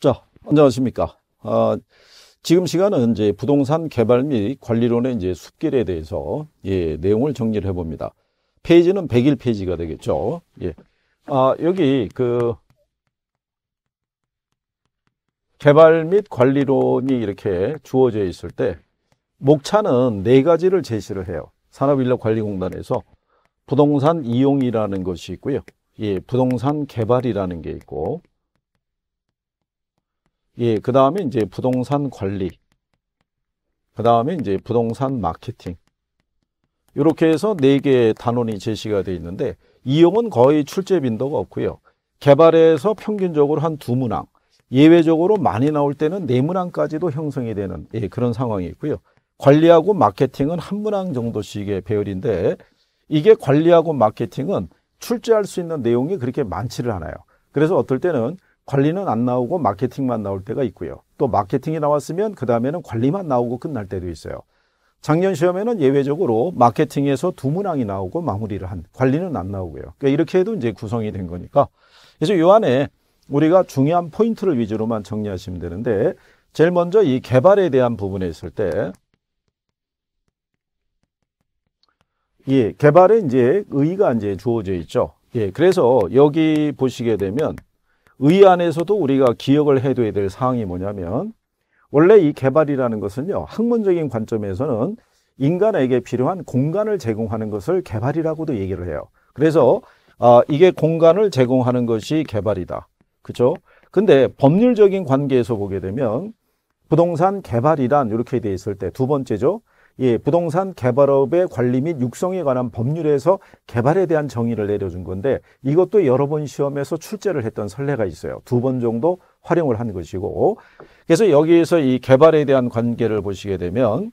자, 안녕하십니까. 아, 지금 시간은 이제 부동산 개발 및 관리론의 이제 숲길에 대해서 예, 내용을 정리를 해봅니다. 페이지는 101페이지가 되겠죠. 예. 아, 여기 그 개발 및 관리론이 이렇게 주어져 있을 때 목차는 네 가지를 제시를 해요. 산업인력관리공단에서 부동산 이용이라는 것이 있고요. 예, 부동산 개발이라는 게 있고 예, 그 다음에 이제 부동산 관리, 그 다음에 이제 부동산 마케팅. 이렇게 해서 네 개의 단원이 제시가 되어 있는데 이용은 거의 출제 빈도가 없고요. 개발에서 평균적으로 한 두 문항, 예외적으로 많이 나올 때는 네 문항까지도 형성이 되는 예, 그런 상황이 있고요. 관리하고 마케팅은 한 문항 정도씩의 배열인데 이게 관리하고 마케팅은 출제할 수 있는 내용이 그렇게 많지를 않아요. 그래서 어떨 때는 관리는 안 나오고 마케팅만 나올 때가 있고요. 또 마케팅이 나왔으면 그 다음에는 관리만 나오고 끝날 때도 있어요. 작년 시험에는 예외적으로 마케팅에서 두 문항이 나오고 마무리를 한 관리는 안 나오고요. 그러니까 이렇게 해도 이제 구성이 된 거니까. 그래서 요 안에 우리가 중요한 포인트를 위주로만 정리하시면 되는데 제일 먼저 이 개발에 대한 부분에 있을 때 예, 개발에 이제 의의가 이제 주어져 있죠. 예, 그래서 여기 보시게 되면 의 안에서도 우리가 기억을 해둬야 될 사항이 뭐냐면 원래 이 개발이라는 것은요 학문적인 관점에서는 인간에게 필요한 공간을 제공하는 것을 개발이라고도 얘기를 해요. 그래서 아, 이게 공간을 제공하는 것이 개발이다. 그렇죠? 근데 법률적인 관계에서 보게 되면 부동산 개발이란 이렇게 돼 있을 때 두 번째죠. 예, 부동산 개발업의 관리 및 육성에 관한 법률에서 개발에 대한 정의를 내려준 건데 이것도 여러 번 시험에서 출제를 했던 선례가 있어요. 두 번 정도 활용을 한 것이고 그래서 여기에서 이 개발에 대한 관계를 보시게 되면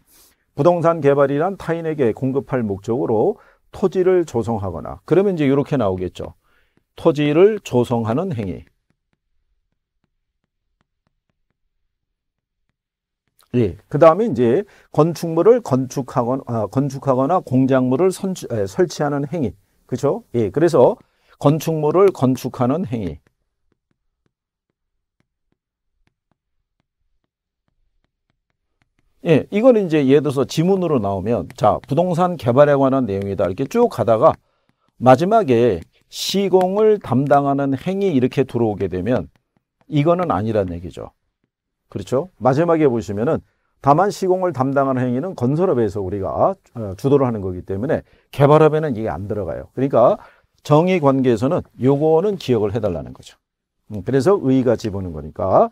부동산 개발이란 타인에게 공급할 목적으로 토지를 조성하거나 그러면 이제 이렇게 나오겠죠. 토지를 조성하는 행위 예. 그 다음에 이제 건축물을 건축하거나, 아, 건축하거나 공작물을 선주, 에, 예, 설치하는 행위. 그죠? 예. 그래서 건축물을 건축하는 행위. 예, 이거는 이제 예를 들어서 지문으로 나오면 자 부동산 개발에 관한 내용이다 이렇게 쭉 가다가 마지막에 시공을 담당하는 행위 이렇게 들어오게 되면 이거는 아니란 얘기죠. 그렇죠? 마지막에 보시면은 다만 시공을 담당하는 행위는 건설업에서 우리가 어, 주도를 하는 거기 때문에 개발업에는 이게 안 들어가요. 그러니까 정의 관계에서는 요거는 기억을 해달라는 거죠. 음, 그래서 의의같이 보는 거니까.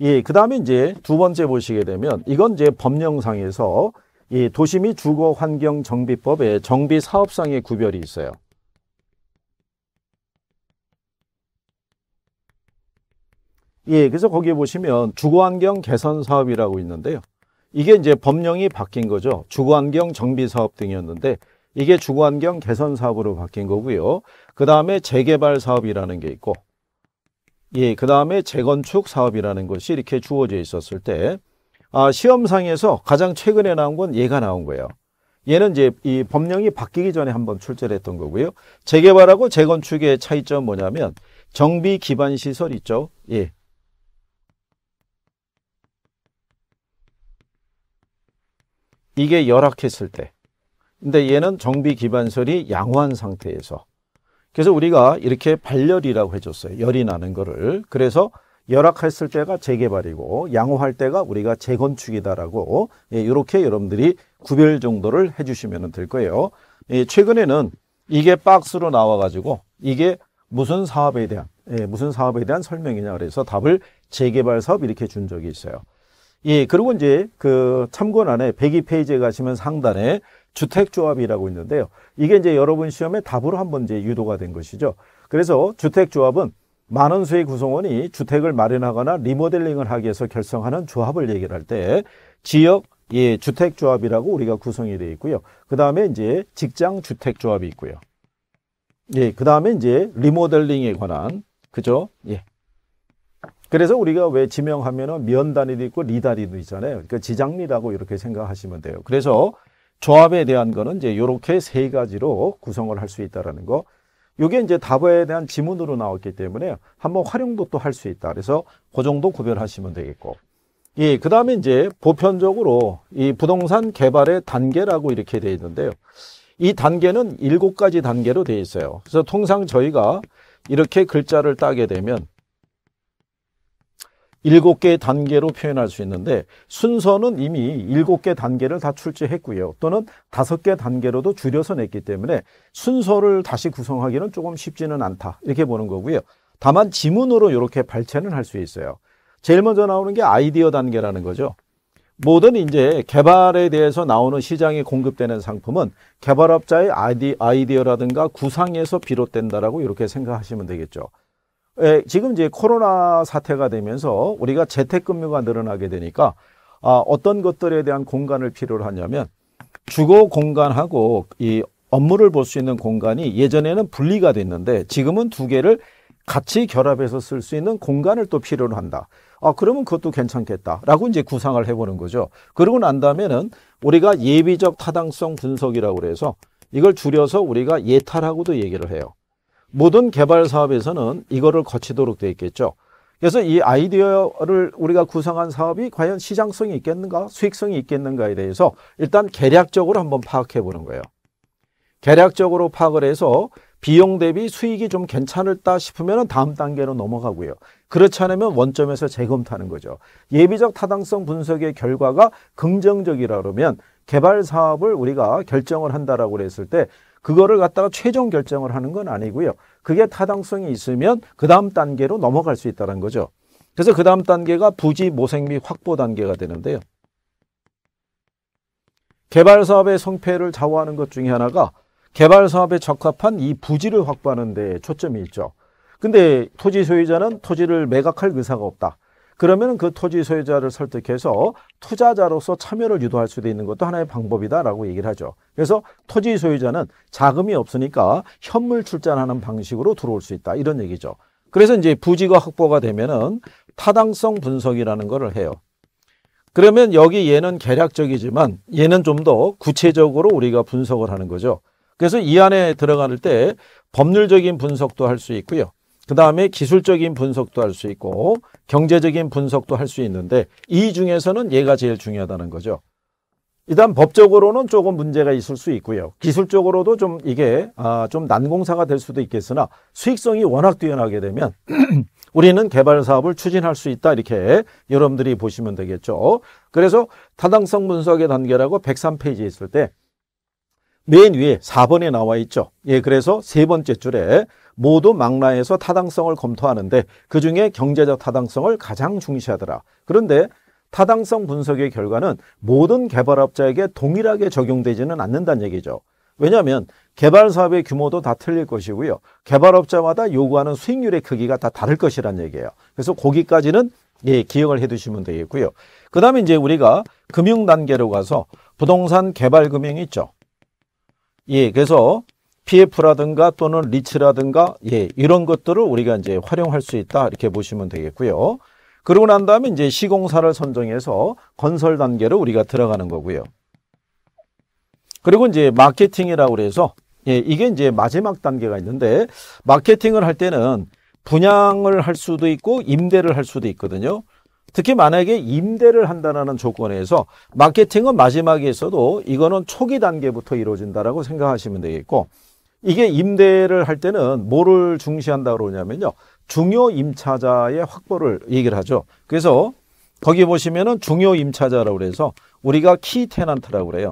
예, 그 다음에 이제 두 번째 보시게 되면 이건 이제 법령상에서 이도시및 주거 환경 정비법에 정비 사업상의 구별이 있어요. 예, 그래서 거기에 보시면 주거환경 개선 사업이라고 있는데요. 이게 이제 법령이 바뀐 거죠. 주거환경 정비 사업 등이었는데 이게 주거환경 개선 사업으로 바뀐 거고요. 그 다음에 재개발 사업이라는 게 있고, 예, 그 다음에 재건축 사업이라는 것이 이렇게 주어져 있었을 때, 아, 시험상에서 가장 최근에 나온 건 얘가 나온 거예요. 얘는 이제 이 법령이 바뀌기 전에 한번 출제를 했던 거고요. 재개발하고 재건축의 차이점 뭐냐면 정비 기반 시설 있죠. 예. 이게 열악했을 때. 근데 얘는 정비 기반설이 양호한 상태에서. 그래서 우리가 이렇게 발열이라고 해줬어요. 열이 나는 거를. 그래서 열악했을 때가 재개발이고 양호할 때가 우리가 재건축이다라고 예, 이렇게 여러분들이 구별 정도를 해주시면 될 거예요. 예, 최근에는 이게 박스로 나와가지고 이게 무슨 사업에 대한 예, 무슨 사업에 대한 설명이냐 그래서 답을 재개발 사업 이렇게 준 적이 있어요. 예, 그리고 이제 그참고안에 102페이지에 가시면 상단에 주택조합이라고 있는데요. 이게 이제 여러분 시험에 답으로 한번 이제 유도가 된 것이죠. 그래서 주택조합은 만원 수의 구성원이 주택을 마련하거나 리모델링을 하기 위해서 결성하는 조합을 얘기를 할 때 지역 예, 주택조합이라고 우리가 구성이 되어 있고요. 그 다음에 이제 직장 주택조합이 있고요. 예, 그 다음에 이제 리모델링에 관한 그죠? 예, 그래서 우리가 왜지명하면 면단위도 있고 리단위도 있잖아요. 그러니까 지장리라고 이렇게 생각하시면 돼요. 그래서 조합에 대한 거는 이제 이렇게 세 가지로 구성을 할 수 있다라는 거. 이게 이제 답에 대한 지문으로 나왔기 때문에 한번 활용도 또 할 수 있다. 그래서 그 정도 구별하시면 되겠고. 예, 그 다음에 이제 보편적으로 이 부동산 개발의 단계라고 이렇게 되어 있는데요. 이 단계는 일곱 가지 단계로 되어 있어요. 그래서 통상 저희가 이렇게 글자를 따게 되면 일곱 개 단계로 표현할 수 있는데 순서는 이미 일곱 개 단계를 다 출제했고요. 또는 다섯 개 단계로도 줄여서 냈기 때문에 순서를 다시 구성하기는 조금 쉽지는 않다. 이렇게 보는 거고요. 다만 지문으로 이렇게 발췌는 할 수 있어요. 제일 먼저 나오는 게 아이디어 단계라는 거죠. 모든 이제 개발에 대해서 나오는 시장에 공급되는 상품은 개발업자의 아이디, 아이디어라든가 구상에서 비롯된다라고 이렇게 생각하시면 되겠죠. 예, 지금 이제 코로나 사태가 되면서 우리가 재택근무가 늘어나게 되니까 아, 어떤 것들에 대한 공간을 필요로 하냐면 주거 공간하고 이 업무를 볼 수 있는 공간이 예전에는 분리가 됐는데 지금은 두 개를 같이 결합해서 쓸 수 있는 공간을 또 필요로 한다. 아, 그러면 그것도 괜찮겠다라고 이제 구상을 해보는 거죠. 그러고 난 다음에는 우리가 예비적 타당성 분석이라고 그래서 이걸 줄여서 우리가 예타라고도 얘기를 해요. 모든 개발 사업에서는 이거를 거치도록 되어 있겠죠. 그래서 이 아이디어를 우리가 구성한 사업이 과연 시장성이 있겠는가, 수익성이 있겠는가에 대해서 일단 계략적으로 한번 파악해 보는 거예요. 계략적으로 파악을 해서 비용 대비 수익이 좀괜찮을까 싶으면 다음 단계로 넘어가고요. 그렇지 않으면 원점에서 재검토하는 거죠. 예비적 타당성 분석의 결과가 긍정적이라 그러면 개발 사업을 우리가 결정을 한다라고 그랬을 때 그거를 갖다가 최종 결정을 하는 건 아니고요. 그게 타당성이 있으면 그 다음 단계로 넘어갈 수 있다는 거죠. 그래서 그 다음 단계가 부지 모색 및 확보 단계가 되는데요. 개발 사업의 성패를 좌우하는 것 중에 하나가 개발 사업에 적합한 이 부지를 확보하는 데 초점이 있죠. 근데 토지 소유자는 토지를 매각할 의사가 없다. 그러면 그 토지 소유자를 설득해서 투자자로서 참여를 유도할 수도 있는 것도 하나의 방법이다라고 얘기를 하죠. 그래서 토지 소유자는 자금이 없으니까 현물 출자하는 방식으로 들어올 수 있다. 이런 얘기죠. 그래서 이제 부지가 확보가 되면은 타당성 분석이라는 거를 해요. 그러면 여기 얘는 개략적이지만 얘는 좀 더 구체적으로 우리가 분석을 하는 거죠. 그래서 이 안에 들어갈 때 법률적인 분석도 할 수 있고요. 그 다음에 기술적인 분석도 할 수 있고 경제적인 분석도 할 수 있는데 이 중에서는 얘가 제일 중요하다는 거죠. 일단 법적으로는 조금 문제가 있을 수 있고요. 기술적으로도 좀 이게 아, 좀 난공사가 될 수도 있겠으나 수익성이 워낙 뛰어나게 되면 우리는 개발 사업을 추진할 수 있다 이렇게 여러분들이 보시면 되겠죠. 그래서 타당성 분석의 단계라고 103페이지에 있을 때 맨 위에 4번에 나와 있죠. 예, 그래서 세 번째 줄에 모두 망라해서 타당성을 검토하는데 그 중에 경제적 타당성을 가장 중시하더라. 그런데 타당성 분석의 결과는 모든 개발업자에게 동일하게 적용되지는 않는다는 얘기죠. 왜냐하면 개발 사업의 규모도 다 틀릴 것이고요. 개발업자마다 요구하는 수익률의 크기가 다 다를 것이라는 얘기예요. 그래서 거기까지는 예, 기억을 해 두시면 되겠고요. 그 다음에 이제 우리가 금융 단계로 가서 부동산 개발 금융 있죠. 예, 그래서 PF라든가 또는 리츠라든가 예, 이런 것들을 우리가 이제 활용할 수 있다 이렇게 보시면 되겠고요. 그러고 난 다음에 이제 시공사를 선정해서 건설 단계로 우리가 들어가는 거고요. 그리고 이제 마케팅이라고 그래서 예, 이게 이제 마지막 단계가 있는데 마케팅을 할 때는 분양을 할 수도 있고 임대를 할 수도 있거든요. 특히 만약에 임대를 한다는 조건에서 마케팅은 마지막에 있어도 이거는 초기 단계부터 이루어진다라고 생각하시면 되겠고 이게 임대를 할 때는 뭐를 중시한다 그러냐면요. 중요 임차자의 확보를 얘기를 하죠. 그래서 거기 보시면은 중요 임차자라고 그래서 우리가 키 테넌트라고 그래요.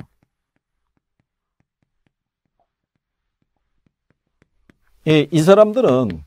예, 이 사람들은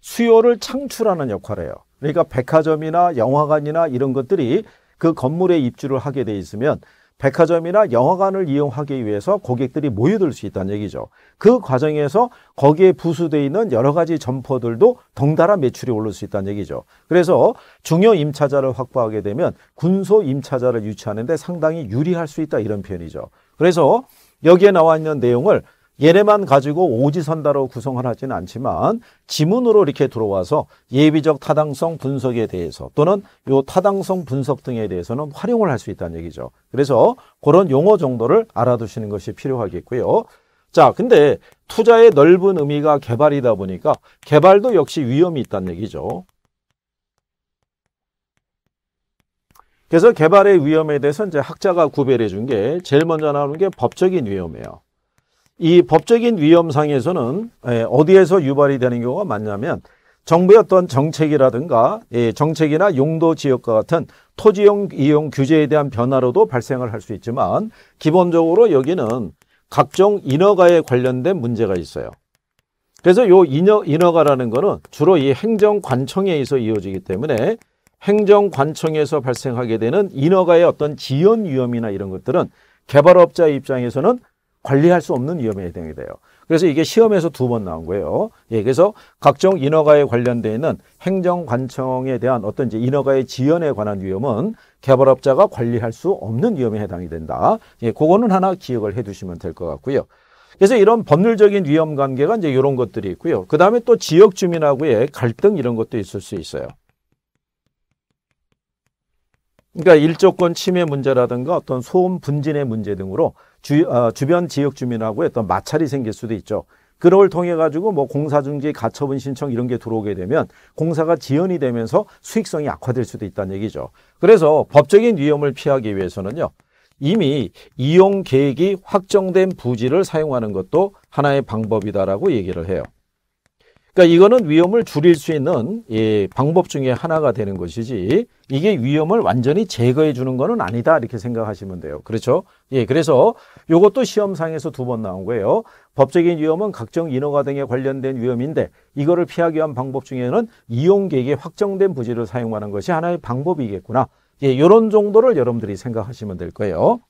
수요를 창출하는 역할을 해요. 그러니까 백화점이나 영화관이나 이런 것들이 그 건물에 입주를 하게 돼 있으면 백화점이나 영화관을 이용하기 위해서 고객들이 모여들 수 있다는 얘기죠. 그 과정에서 거기에 부수되어 있는 여러 가지 점포들도 덩달아 매출이 오를 수 있다는 얘기죠. 그래서 중요 임차자를 확보하게 되면 군소 임차자를 유치하는데 상당히 유리할 수 있다 이런 표현이죠. 그래서 여기에 나와 있는 내용을 얘네만 가지고 오지선다로 구성을 하진 않지만 지문으로 이렇게 들어와서 예비적 타당성 분석에 대해서 또는 요 타당성 분석 등에 대해서는 활용을 할 수 있다는 얘기죠. 그래서 그런 용어 정도를 알아두시는 것이 필요하겠고요. 자, 근데 투자의 넓은 의미가 개발이다 보니까 개발도 역시 위험이 있다는 얘기죠. 그래서 개발의 위험에 대해서 이제 학자가 구별해 준 게 제일 먼저 나오는 게 법적인 위험이에요. 이 법적인 위험상에서는 예, 어디에서 유발이 되는 경우가 많냐면 정부의 어떤 정책이라든가 예, 정책이나 용도 지역과 같은 토지용 이용 규제에 대한 변화로도 발생을 할 수 있지만 기본적으로 여기는 각종 인허가에 관련된 문제가 있어요. 그래서 요 인허, 인허가라는 거는 주로 이 행정관청에 의해서 이어지기 때문에 행정관청에서 발생하게 되는 인허가의 어떤 지연 위험이나 이런 것들은 개발업자 입장에서는 관리할 수 없는 위험에 해당이 돼요. 그래서 이게 시험에서 두 번 나온 거예요. 예, 그래서 각종 인허가에 관련되어 있는 행정관청에 대한 어떤 이제 인허가의 지연에 관한 위험은 개발업자가 관리할 수 없는 위험에 해당이 된다. 예, 그거는 하나 기억을 해 두시면 될 것 같고요. 그래서 이런 법률적인 위험 관계가 이제 이런 것들이 있고요. 그 다음에 또 지역 주민하고의 갈등 이런 것도 있을 수 있어요. 그러니까 일조권 침해 문제라든가 어떤 소음 분진의 문제 등으로 주, 어, 주변 지역 주민하고 어떤 마찰이 생길 수도 있죠. 그걸 통해 가지고 뭐 공사 중지 가처분 신청 이런 게 들어오게 되면 공사가 지연이 되면서 수익성이 악화될 수도 있다는 얘기죠. 그래서 법적인 위험을 피하기 위해서는요. 이미 이용 계획이 확정된 부지를 사용하는 것도 하나의 방법이다라고 얘기를 해요. 그러니까 이거는 위험을 줄일 수 있는 예, 방법 중에 하나가 되는 것이지 이게 위험을 완전히 제거해 주는 것은 아니다 이렇게 생각하시면 돼요. 그렇죠? 예, 그래서 이것도 시험상에서 두 번 나온 거예요. 법적인 위험은 각종 인허가 등에 관련된 위험인데 이거를 피하기 위한 방법 중에는 이용객이 확정된 부지를 사용하는 것이 하나의 방법이겠구나. 예, 이런 정도를 여러분들이 생각하시면 될 거예요.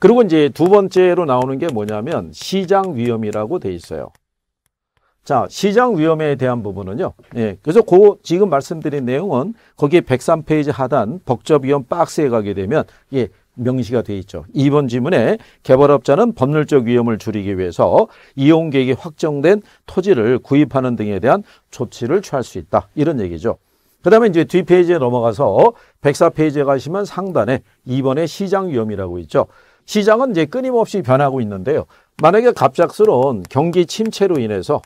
그리고 이제 두 번째로 나오는 게 뭐냐면 시장 위험이라고 돼 있어요. 자, 시장 위험에 대한 부분은요. 예. 그래서 그 지금 말씀드린 내용은 거기 에 103페이지 하단 법적 위험 박스에 가게 되면 예, 명시가 되어 있죠. 2번 지문에 개발업자는 법률적 위험을 줄이기 위해서 이용 계획이 확정된 토지를 구입하는 등에 대한 조치를 취할 수 있다. 이런 얘기죠. 그 다음에 이제 뒷페이지에 넘어가서 104페이지에 가시면 상단에 2번에 시장 위험이라고 있죠. 시장은 이제 끊임없이 변하고 있는데요. 만약에 갑작스러운 경기 침체로 인해서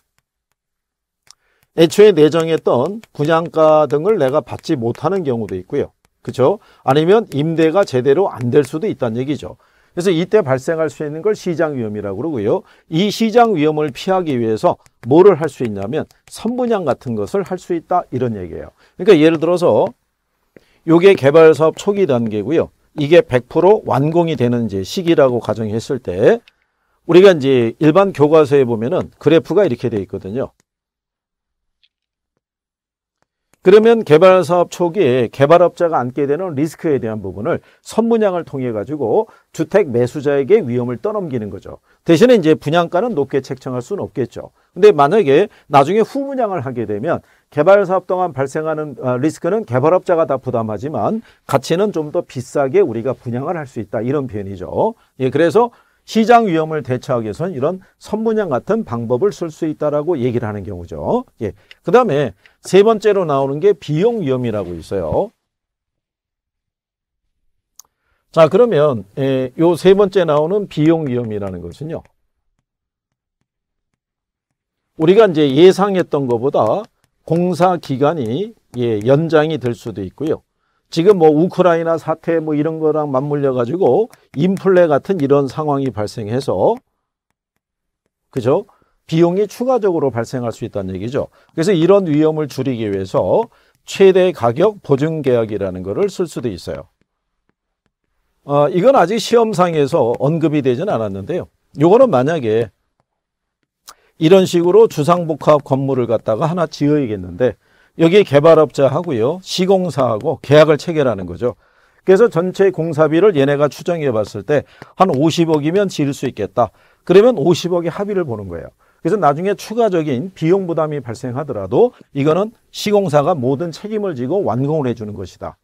애초에 내정했던 분양가 등을 내가 받지 못하는 경우도 있고요. 그렇죠? 아니면 임대가 제대로 안 될 수도 있다는 얘기죠. 그래서 이때 발생할 수 있는 걸 시장 위험이라고 그러고요. 이 시장 위험을 피하기 위해서 뭐를 할 수 있냐면 선분양 같은 것을 할 수 있다 이런 얘기예요. 그러니까 예를 들어서 요게 개발 사업 초기 단계고요. 이게 100% 완공이 되는 이제 시기라고 가정했을 때 우리가 이제 일반 교과서에 보면은 그래프가 이렇게 돼 있거든요. 그러면 개발 사업 초기에 개발업자가 안게 되는 리스크에 대한 부분을 선분양을 통해 가지고 주택 매수자에게 위험을 떠넘기는 거죠. 대신에 이제 분양가는 높게 책정할 수는 없겠죠. 근데 만약에 나중에 후분양을 하게 되면 개발 사업 동안 발생하는 어, 리스크는 개발업자가 다 부담하지만 가치는 좀 더 비싸게 우리가 분양을 할 수 있다 이런 표현이죠. 예, 그래서 시장 위험을 대처하기 위해서는 이런 선분양 같은 방법을 쓸 수 있다라고 얘기를 하는 경우죠. 예. 그다음에 세 번째로 나오는 게 비용 위험이라고 있어요. 자, 그러면 예, 요 세 번째 나오는 비용 위험이라는 것은요. 우리가 이제 예상했던 것보다 공사 기간이 예, 연장이 될 수도 있고요. 지금 뭐 우크라이나 사태 뭐 이런 거랑 맞물려 가지고 인플레 같은 이런 상황이 발생해서 그죠? 비용이 추가적으로 발생할 수 있다는 얘기죠. 그래서 이런 위험을 줄이기 위해서 최대 가격 보증 계약이라는 거를 쓸 수도 있어요. 어, 이건 아직 시험상에서 언급이 되진 않았는데요. 요거는 만약에 이런 식으로 주상복합 건물을 갖다가 하나 지어야겠는데 여기 개발업자하고요. 시공사하고 계약을 체결하는 거죠. 그래서 전체 공사비를 얘네가 추정해 봤을 때 한 50억이면 지을 수 있겠다. 그러면 50억의 합의를 보는 거예요. 그래서 나중에 추가적인 비용 부담이 발생하더라도 이거는 시공사가 모든 책임을 지고 완공을 해주는 것이다.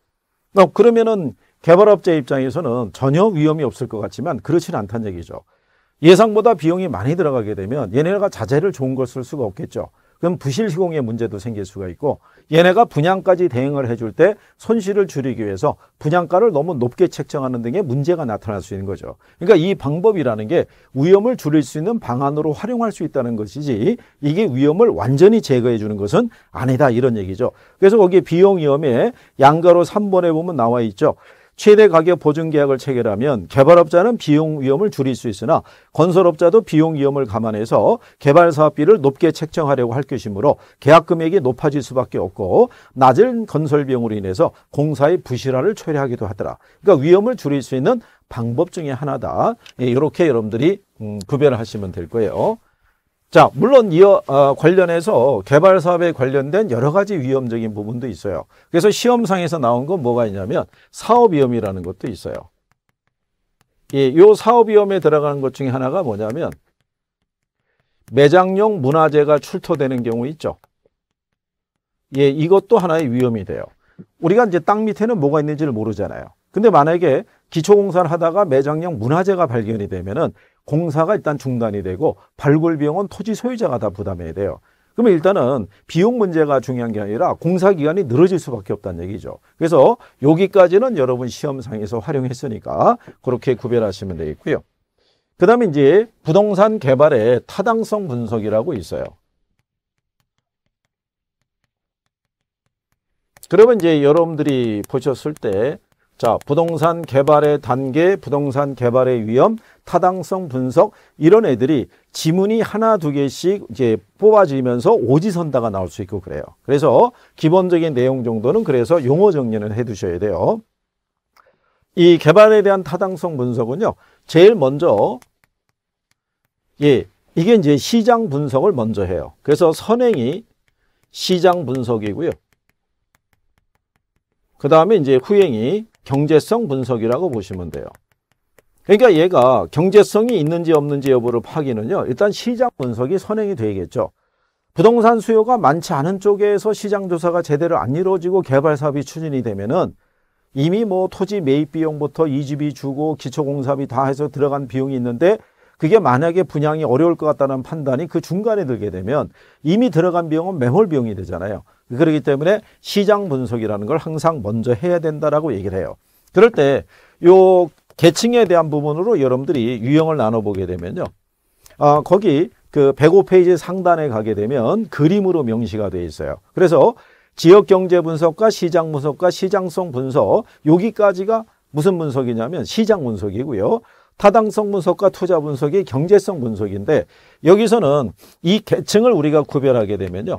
어, 그러면은 개발업자 입장에서는 전혀 위험이 없을 것 같지만 그렇진 않다는 얘기죠. 예상보다 비용이 많이 들어가게 되면 얘네가 자재를 좋은 걸 쓸 수가 없겠죠. 그럼 부실 시공의 문제도 생길 수가 있고 얘네가 분양까지 대응을 해줄 때 손실을 줄이기 위해서 분양가를 너무 높게 책정하는 등의 문제가 나타날 수 있는 거죠. 그러니까 이 방법이라는 게 위험을 줄일 수 있는 방안으로 활용할 수 있다는 것이지 이게 위험을 완전히 제거해 주는 것은 아니다 이런 얘기죠. 그래서 거기 에 비용 위험에 양가로 3번에 보면 나와 있죠. 최대 가격 보증 계약을 체결하면 개발업자는 비용 위험을 줄일 수 있으나 건설업자도 비용 위험을 감안해서 개발 사업비를 높게 책정하려고 할 것이므로 계약 금액이 높아질 수밖에 없고 낮은 건설 비용으로 인해서 공사의 부실화를 초래하기도 하더라. 그러니까 위험을 줄일 수 있는 방법 중에 하나다. 이렇게 예, 여러분들이 음, 구별하시면 될 거예요. 자, 물론 이어 어, 관련해서 개발 사업에 관련된 여러 가지 위험적인 부분도 있어요. 그래서 시험상에서 나온 건 뭐가 있냐면 사업 위험이라는 것도 있어요. 예, 요 사업 위험에 들어가는 것 중에 하나가 뭐냐면 매장용 문화재가 출토되는 경우 있죠. 예, 이것도 하나의 위험이 돼요. 우리가 이제 땅 밑에는 뭐가 있는지를 모르잖아요. 근데 만약에 기초공사를 하다가 매장용 문화재가 발견이 되면은 공사가 일단 중단이 되고 발굴 비용은 토지 소유자가 다 부담해야 돼요. 그러면 일단은 비용 문제가 중요한 게 아니라 공사 기간이 늘어질 수밖에 없다는 얘기죠. 그래서 여기까지는 여러분 시험상에서 활용했으니까 그렇게 구별하시면 되겠고요. 그 다음에 이제 부동산 개발의 타당성 분석이라고 있어요. 그러면 이제 여러분들이 보셨을 때 자, 부동산 개발의 단계, 부동산 개발의 위험, 타당성 분석 이런 애들이 지문이 하나 두 개씩 이제 뽑아지면서 오지선다가 나올 수 있고 그래요. 그래서 기본적인 내용 정도는 그래서 용어 정리는 해 두셔야 돼요. 이 개발에 대한 타당성 분석은요. 제일 먼저 예, 이게 이제 시장 분석을 먼저 해요. 그래서 선행이 시장 분석이고요. 그 다음에 이제 후행이 경제성 분석이라고 보시면 돼요. 그러니까 얘가 경제성이 있는지 없는지 여부를 파기는요. 일단 시장 분석이 선행이 되겠죠. 부동산 수요가 많지 않은 쪽에서 시장 조사가 제대로 안 이루어지고 개발 사업이 추진이 되면은 이미 뭐 토지 매입 비용부터 이 집이 주고 기초공사비 다 해서 들어간 비용이 있는데 그게 만약에 분양이 어려울 것 같다는 판단이 그 중간에 들게 되면 이미 들어간 비용은 매몰 비용이 되잖아요. 그렇기 때문에 시장 분석이라는 걸 항상 먼저 해야 된다라고 얘기를 해요. 그럴 때 요 계층에 대한 부분으로 여러분들이 유형을 나눠보게 되면요. 아, 거기 그 105페이지 상단에 가게 되면 그림으로 명시가 되어 있어요. 그래서 지역 경제 분석과 시장 분석과 시장성 분석 여기까지가 무슨 분석이냐면 시장 분석이고요. 타당성 분석과 투자 분석이 경제성 분석인데 여기서는 이 계층을 우리가 구별하게 되면요.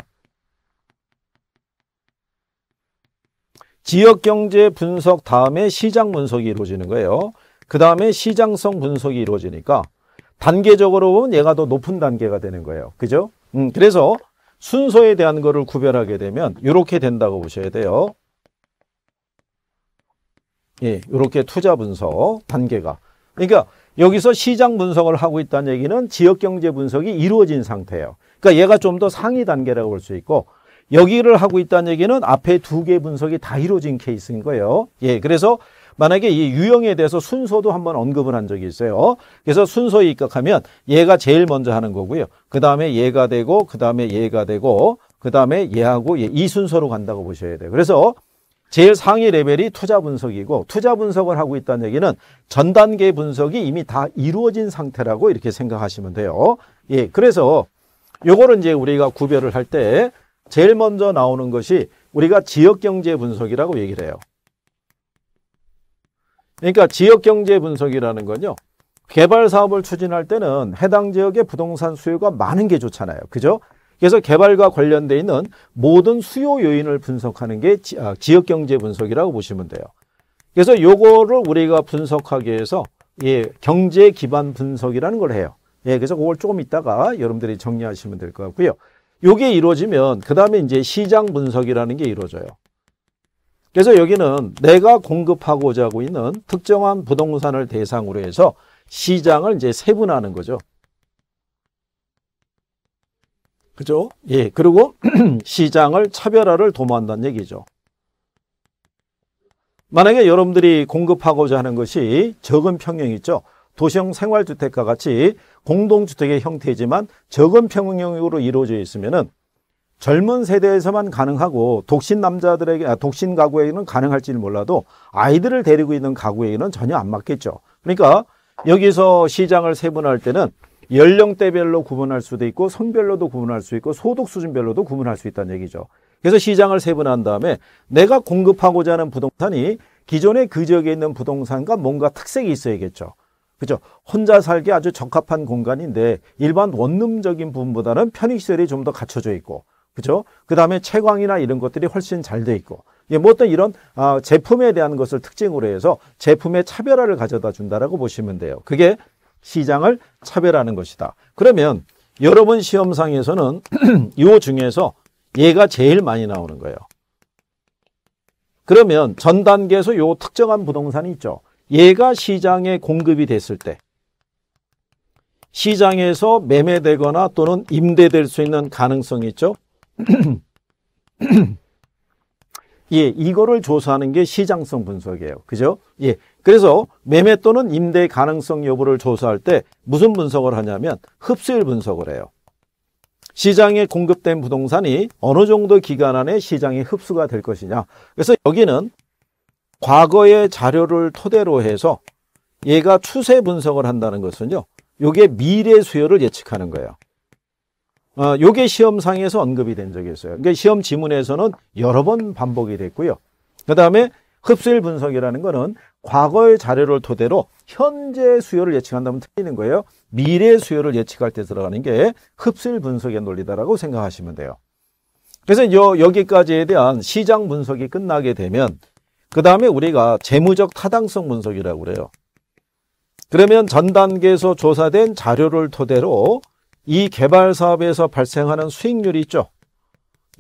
지역경제 분석 다음에 시장 분석이 이루어지는 거예요. 그 다음에 시장성 분석이 이루어지니까 단계적으로 보면 얘가 더 높은 단계가 되는 거예요. 그죠? 음, 그래서 순서에 대한 거를 구별하게 되면 이렇게 된다고 보셔야 돼요. 예, 이렇게 투자 분석 단계가. 그러니까 여기서 시장 분석을 하고 있다는 얘기는 지역 경제 분석이 이루어진 상태예요. 그러니까 얘가 좀 더 상위 단계라고 볼 수 있고 여기를 하고 있다는 얘기는 앞에 두 개 분석이 다 이루어진 케이스인 거예요. 예, 그래서 만약에 이 유형에 대해서 순서도 한번 언급을 한 적이 있어요. 그래서 순서에 입각하면 얘가 제일 먼저 하는 거고요. 그 다음에 얘가 되고 그 다음에 얘가 되고 그 다음에 얘하고 얘, 이 순서로 간다고 보셔야 돼요. 그래서 제일 상위 레벨이 투자 분석이고 투자 분석을 하고 있다는 얘기는 전 단계 분석이 이미 다 이루어진 상태라고 이렇게 생각하시면 돼요. 예, 그래서 요거를 이제 우리가 구별을 할 때 제일 먼저 나오는 것이 우리가 지역 경제 분석이라고 얘기를 해요. 그러니까 지역 경제 분석이라는 건요. 개발 사업을 추진할 때는 해당 지역의 부동산 수요가 많은 게 좋잖아요. 그죠? 그래서 개발과 관련되어 있는 모든 수요 요인을 분석하는 게 지, 아, 지역 경제 분석이라고 보시면 돼요. 그래서 요거를 우리가 분석하기 위해서 예, 경제 기반 분석이라는 걸 해요. 예, 그래서 그걸 조금 이따가 여러분들이 정리하시면 될 것 같고요. 요게 이루어지면 그다음에 이제 시장 분석이라는 게 이루어져요. 그래서 여기는 내가 공급하고자 하고 있는 특정한 부동산을 대상으로 해서 시장을 이제 세분화하는 거죠. 그죠? 예. 그리고 시장을 차별화를 도모한다는 얘기죠. 만약에 여러분들이 공급하고자 하는 것이 적은 평형 있죠. 도시형 생활주택과 같이 공동주택의 형태이지만 적은 평형으로 이루어져 있으면은 젊은 세대에서만 가능하고 독신 남자들에게 아, 독신 가구에게는 가능할지 몰라도 아이들을 데리고 있는 가구에게는 전혀 안 맞겠죠. 그러니까 여기서 시장을 세분할 때는 연령대별로 구분할 수도 있고 성별로도 구분할 수 있고 소득 수준별로도 구분할 수 있다는 얘기죠. 그래서 시장을 세분한 다음에 내가 공급하고자 하는 부동산이 기존의 그 지역에 있는 부동산과 뭔가 특색이 있어야겠죠. 그죠? 혼자 살기 아주 적합한 공간인데 일반 원룸적인 부분보다는 편의시설이 좀 더 갖춰져 있고 그죠? 그 다음에 채광이나 이런 것들이 훨씬 잘 돼 있고 예, 뭐 어떤 이런 아, 제품에 대한 것을 특징으로 해서 제품의 차별화를 가져다 준다라고 보시면 돼요. 그게 시장을 차별하는 것이다. 그러면 여러분 시험상에서는 요 중에서 얘가 제일 많이 나오는 거예요. 그러면 전 단계에서 요 특정한 부동산이 있죠. 얘가 시장에 공급이 됐을 때 시장에서 매매되거나 또는 임대될 수 있는 가능성이 있죠. 예, 이거를 조사하는 게 시장성 분석이에요. 그죠? 예, 그래서 매매 또는 임대 가능성 여부를 조사할 때 무슨 분석을 하냐면 흡수율 분석을 해요. 시장에 공급된 부동산이 어느 정도 기간 안에 시장에 흡수가 될 것이냐. 그래서 여기는 과거의 자료를 토대로 해서 얘가 추세 분석을 한다는 것은요. 요게 미래 수요를 예측하는 거예요. 어, 요게 시험상에서 언급이 된 적이 있어요. 그러니까 시험 지문에서는 여러 번 반복이 됐고요. 그 다음에 흡수율 분석이라는 거는 과거의 자료를 토대로 현재 수요를 예측한다면 틀리는 거예요. 미래 수요를 예측할 때 들어가는 게 흡수율 분석의 논리다라고 생각하시면 돼요. 그래서 요, 여기까지에 대한 시장 분석이 끝나게 되면 그 다음에 우리가 재무적 타당성 분석이라고 그래요. 그러면 전 단계에서 조사된 자료를 토대로 이 개발 사업에서 발생하는 수익률이 있죠.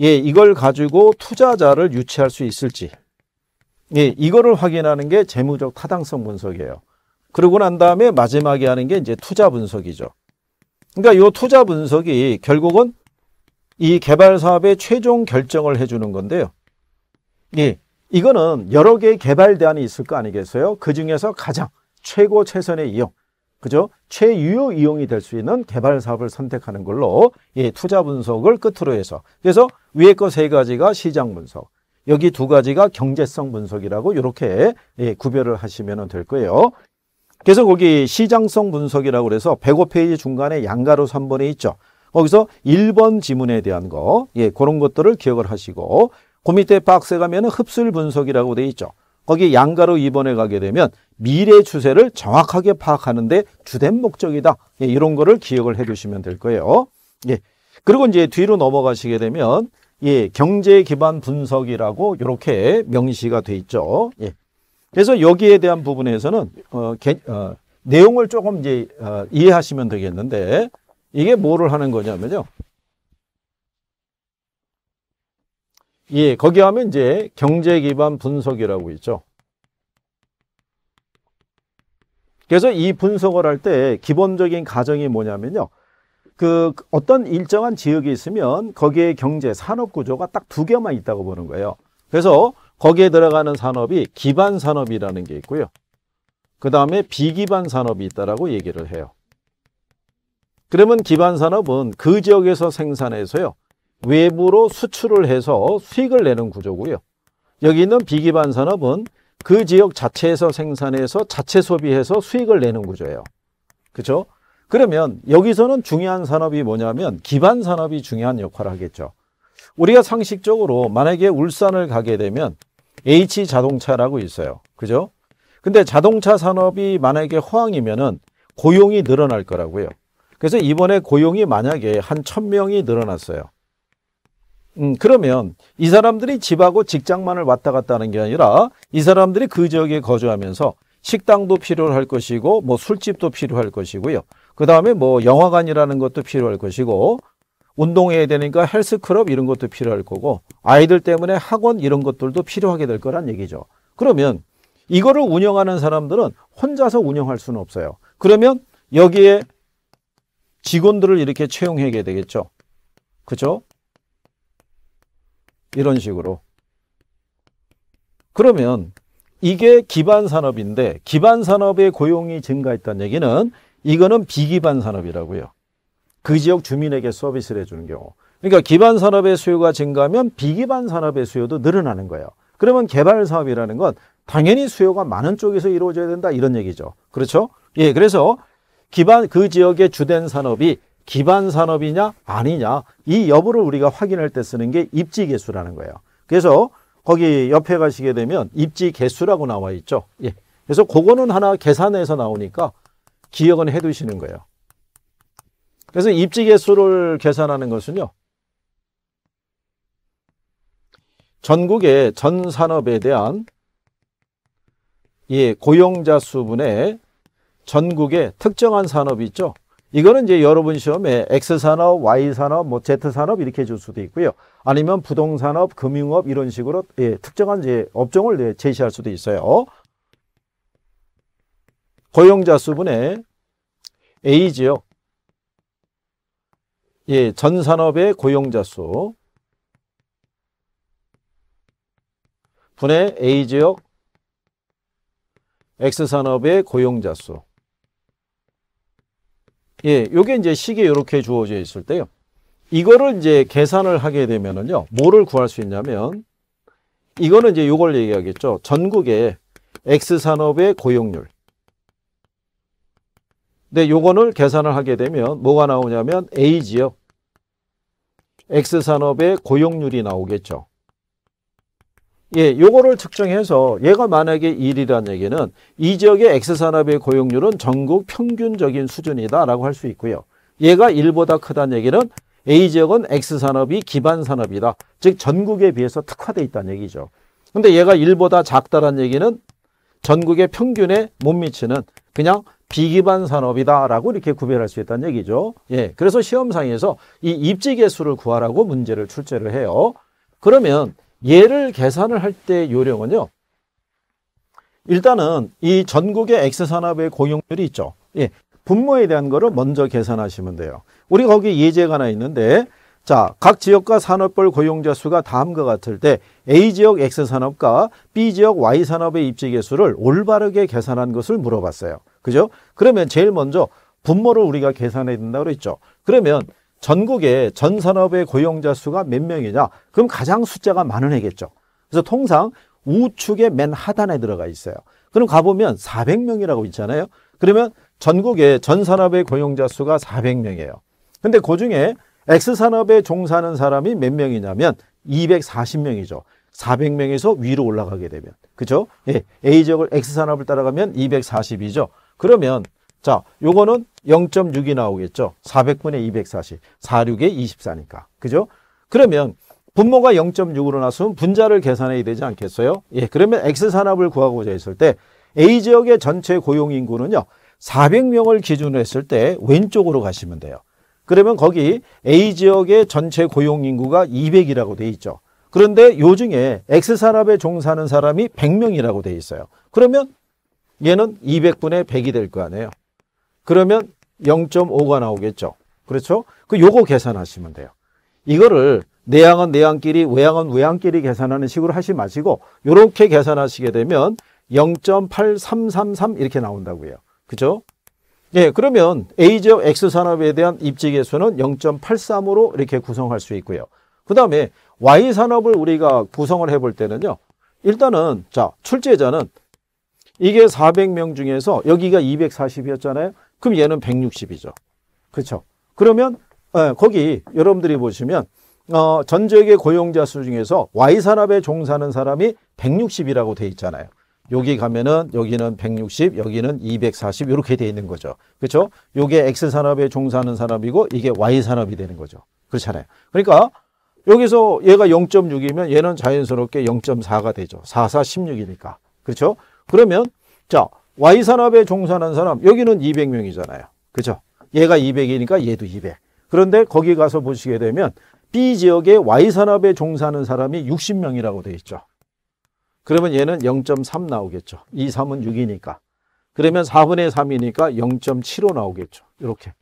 예, 이걸 가지고 투자자를 유치할 수 있을지 예, 이거를 확인하는 게 재무적 타당성 분석이에요. 그러고 난 다음에 마지막에 하는 게 이제 투자 분석이죠. 그러니까 이 투자 분석이 결국은 이 개발 사업의 최종 결정을 해주는 건데요. 예, 이거는 여러 개의 개발 대안이 있을 거 아니겠어요? 그 중에서 가장 최고 최선의 이용, 그죠? 최유효 이용이 될 수 있는 개발 사업을 선택하는 걸로 예, 투자 분석을 끝으로 해서 그래서 위에 거 세 가지가 시장 분석, 여기 두 가지가 경제성 분석이라고 이렇게 예, 구별을 하시면 될 거예요. 그래서 거기 시장성 분석이라고 그래서 105페이지 중간에 양가로 3번에 있죠. 거기서 1번 지문에 대한 거, 예, 그런 것들을 기억을 하시고, 그 밑에 박스에 가면 흡술 분석이라고 돼 있죠. 거기 양가로 2번에 가게 되면 미래 추세를 정확하게 파악하는데 주된 목적이다. 예, 이런 거를 기억을 해 주시면 될 거예요. 예. 그리고 이제 뒤로 넘어가시게 되면 예, 경제 기반 분석이라고 이렇게 명시가 돼 있죠. 예. 그래서 여기에 대한 부분에서는 어, 개, 어, 내용을 조금 이제 어, 이해하시면 되겠는데 이게 뭐를 하는 거냐면요. 예, 거기 하면 이제 경제 기반 분석이라고 있죠. 그래서 이 분석을 할 때 기본적인 가정이 뭐냐면요. 그 어떤 일정한 지역이 있으면 거기에 경제 산업 구조가 딱 두 개만 있다고 보는 거예요. 그래서 거기에 들어가는 산업이 기반 산업이라는 게 있고요. 그 다음에 비기반 산업이 있다라고 얘기를 해요. 그러면 기반 산업은 그 지역에서 생산해서요. 외부로 수출을 해서 수익을 내는 구조고요. 여기 있는 비기반 산업은 그 지역 자체에서 생산해서 자체 소비해서 수익을 내는 구조예요. 그렇죠? 그러면 여기서는 중요한 산업이 뭐냐면 기반 산업이 중요한 역할을 하겠죠. 우리가 상식적으로 만약에 울산을 가게 되면 H자동차라고 있어요. 그죠? 근데 자동차 산업이 만약에 호황이면은 고용이 늘어날 거라고요. 그래서 이번에 고용이 만약에 한 천명이 늘어났어요. 음, 그러면 이 사람들이 집하고 직장만을 왔다 갔다 하는 게 아니라 이 사람들이 그 지역에 거주하면서 식당도 필요할 것이고 뭐 술집도 필요할 것이고요. 그 다음에 뭐 영화관이라는 것도 필요할 것이고 운동해야 되니까 헬스클럽 이런 것도 필요할 거고 아이들 때문에 학원 이런 것들도 필요하게 될 거란 얘기죠. 그러면 이거를 운영하는 사람들은 혼자서 운영할 수는 없어요. 그러면 여기에 직원들을 이렇게 채용해야 되겠죠. 그죠? 이런 식으로. 그러면 이게 기반 산업인데 기반 산업의 고용이 증가했다는 얘기는 이거는 비기반 산업이라고요. 그 지역 주민에게 서비스를 해주는 경우. 그러니까 기반 산업의 수요가 증가하면 비기반 산업의 수요도 늘어나는 거예요. 그러면 개발 사업이라는 건 당연히 수요가 많은 쪽에서 이루어져야 된다 이런 얘기죠. 그렇죠? 예, 그래서 기반 그 지역의 주된 산업이 기반 산업이냐 아니냐 이 여부를 우리가 확인할 때 쓰는 게 입지 개수라는 거예요. 그래서 거기 옆에 가시게 되면 입지 개수라고 나와 있죠. 예. 그래서 그거는 하나 계산해서 나오니까 기억은 해 두시는 거예요. 그래서 입지 개수를 계산하는 것은요. 전국의 전 산업에 대한 예, 고용자 수분의 전국의 특정한 산업이 있죠. 이거는 이제 여러분 시험에 X산업, Y산업, 뭐 Z산업 이렇게 줄 수도 있고요. 아니면 부동산업, 금융업 이런 식으로 예, 특정한 이제 업종을 제시할 수도 있어요. 고용자 수분의 A지요. 예, 전 산업의 고용자 수 분의 A 지역 X 산업의 고용자 수. 예, 요게 이제 식이 이렇게 주어져 있을 때요. 이거를 이제 계산을 하게 되면은요. 뭐를 구할 수 있냐면 이거는 이제 요걸 얘기하겠죠. 전국의 X 산업의 고용률. 근데 요거를 계산을 하게 되면 뭐가 나오냐면 A 지역 X산업의 고용률이 나오겠죠. 예, 요거를 측정해서 얘가 만약에 1이라는 얘기는 이 지역의 X산업의 고용률은 전국 평균적인 수준이다라고 할 수 있고요. 얘가 1보다 크다는 얘기는 A 지역은 X산업이 기반산업이다. 즉 전국에 비해서 특화돼 있다는 얘기죠. 근데 얘가 1보다 작다라는 얘기는 전국의 평균에 못 미치는 그냥 비기반 산업이다라고 이렇게 구별할 수 있다는 얘기죠. 예. 그래서 시험상에서 이 입지 개수를 구하라고 문제를 출제를 해요. 그러면 얘를 계산을 할 때 요령은요. 일단은 이 전국의 X 산업의 고용률이 있죠. 예. 분모에 대한 거를 먼저 계산하시면 돼요. 우리 거기 예제가 하나 있는데 자, 각 지역과 산업별 고용자 수가 다음과 같을 때 A지역 X산업과 B지역 Y산업의 입지개 수를 올바르게 계산한 것을 물어봤어요. 그죠? 그러면 제일 먼저 분모를 우리가 계산해야 된다고 그랬죠. 그러면 전국의 전 산업의 고용자 수가 몇 명이냐? 그럼 가장 숫자가 많은 해겠죠. 그래서 통상 우측의 맨 하단에 들어가 있어요. 그럼 가보면 400명이라고 있잖아요. 그러면 전국의 전 산업의 고용자 수가 400명이에요. 근데 그 중에 X산업에 종사하는 사람이 몇 명이냐면 240명이죠. 400명에서 위로 올라가게 되면. 그죠? 예. A지역을 X산업을 따라가면 240이죠. 그러면 자, 요거는 0.6이 나오겠죠. 400분의 240. 46에 24니까. 그죠? 그러면 분모가 0.6으로 나서면 분자를 계산해야 되지 않겠어요? 예, 그러면 X산업을 구하고자 했을 때 A지역의 전체 고용인구는요. 400명을 기준으로 했을 때 왼쪽으로 가시면 돼요. 그러면 거기 A 지역의 전체 고용 인구가 200이라고 돼 있죠. 그런데 요 중에 X 산업에 종사하는 사람이 100명이라고 돼 있어요. 그러면 얘는 200분의 100이 될 거 아니에요. 그러면 0.5가 나오겠죠. 그렇죠? 그 요거 계산하시면 돼요. 이거를 내양은 내양끼리, 외양은 외양끼리 계산하는 식으로 하시 마시고 요렇게 계산하시게 되면 0.8333 이렇게 나온다고요. 해 그죠? 예, 그러면 A지역 X산업에 대한 입지계수는 0.83으로 이렇게 구성할 수 있고요. 그 다음에 Y산업을 우리가 구성을 해볼 때는요. 일단은 자 출제자는 이게 400명 중에서 여기가 240이었잖아요. 그럼 얘는 160이죠. 그렇죠. 그러면 예, 거기 여러분들이 보시면 어, 전 지역의 고용자 수 중에서 Y산업에 종사하는 사람이 160이라고 돼 있잖아요. 여기 가면은 여기는 160, 여기는 240 이렇게 돼 있는 거죠. 그렇죠? 요게 X 산업에 종사하는 사람이고 이게 Y 산업이 되는 거죠. 그렇잖아요. 그러니까 여기서 얘가 0.6이면 얘는 자연스럽게 0.4가 되죠. 4, 4, 16이니까. 그렇죠? 그러면 자 Y 산업에 종사하는 사람 여기는 200명이잖아요. 그렇죠? 얘가 200이니까 얘도 200. 그런데 거기 가서 보시게 되면 B 지역에 Y 산업에 종사하는 사람이 60명이라고 돼 있죠. 그러면 얘는 0.3 나오겠죠. 2, 3은 6이니까. 그러면 4분의 3이니까 0.75 나오겠죠. 이렇게.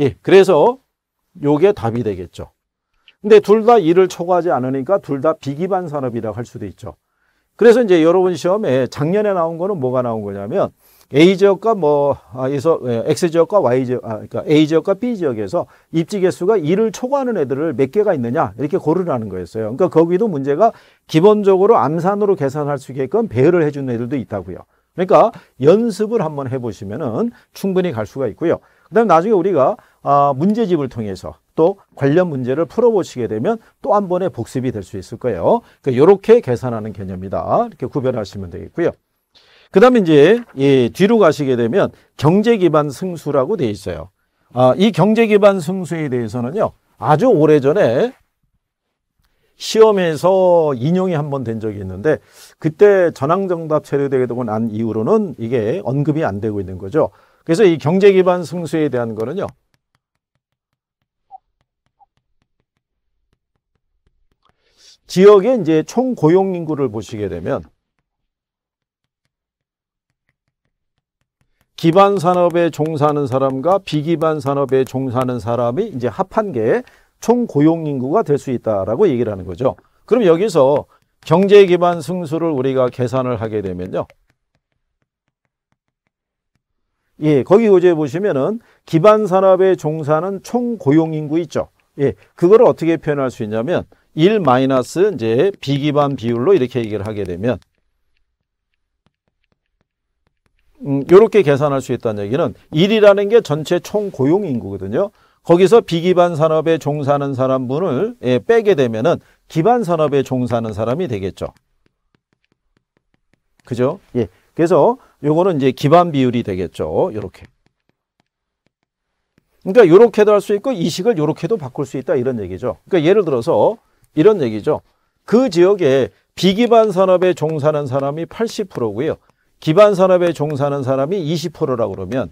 예, 그래서 요게 답이 되겠죠. 근데 둘 다2을 초과하지 않으니까 둘 다 비기반 산업이라고 할 수도 있죠. 그래서 이제 여러분 시험에 작년에 나온 거는 뭐가 나온 거냐면 A 지역과 뭐 아, 에서 예, X 지역과 Y 지역 아, 그러니까 A 지역과 B 지역에서 입지 개수가 1을 초과하는 애들을 몇 개가 있느냐 이렇게 고르라는 거였어요. 그러니까 거기도 문제가 기본적으로 암산으로 계산할 수 있게끔 배열을 해준 애들도 있다고요. 그러니까 연습을 한번 해보시면은 충분히 갈 수가 있고요. 그다음 나중에 우리가 아, 문제집을 통해서 또 관련 문제를 풀어보시게 되면 또 한 번의 복습이 될 수 있을 거예요. 그러니까 이렇게 계산하는 개념이다. 이렇게 구별하시면 되겠고요. 그 다음에 이제 예, 뒤로 가시게 되면 경제 기반 승수라고 돼 있어요. 아, 이 경제 기반 승수에 대해서는요. 아주 오래전에 시험에서 인용이 한 번 된 적이 있는데 그때 전황정답 체류되고 난 이후로는 이게 언급이 안 되고 있는 거죠. 그래서 이 경제 기반 승수에 대한 거는요. 지역의 이제 총 고용 인구를 보시게 되면 기반 산업에 종사하는 사람과 비기반 산업에 종사하는 사람이 이제 합한 게 총 고용 인구가 될 수 있다라고 얘기를 하는 거죠. 그럼 여기서 경제 기반 승수를 우리가 계산을 하게 되면요. 예, 거기 요제 보시면은 기반 산업에 종사하는 총 고용 인구 있죠. 예, 그거 어떻게 표현할 수 있냐면 1 마이너스 이제 비기반 비율로 이렇게 얘기를 하게 되면 음, 이렇게 계산할 수 있다는 얘기는 일이라는게 전체 총 고용 인구거든요. 거기서 비기반 산업에 종사하는 사람 분을 예, 빼게 되면은 기반 산업에 종사하는 사람이 되겠죠. 그죠? 예. 그래서 요거는 이제 기반 비율이 되겠죠. 요렇게. 그러니까 요렇게도 할 수 있고 이식을 요렇게도 바꿀 수 있다 이런 얘기죠. 그러니까 예를 들어서 이런 얘기죠. 그 지역에 비기반 산업에 종사하는 사람이 80%고요. 기반 산업에 종사하는 사람이 20%라고 그러면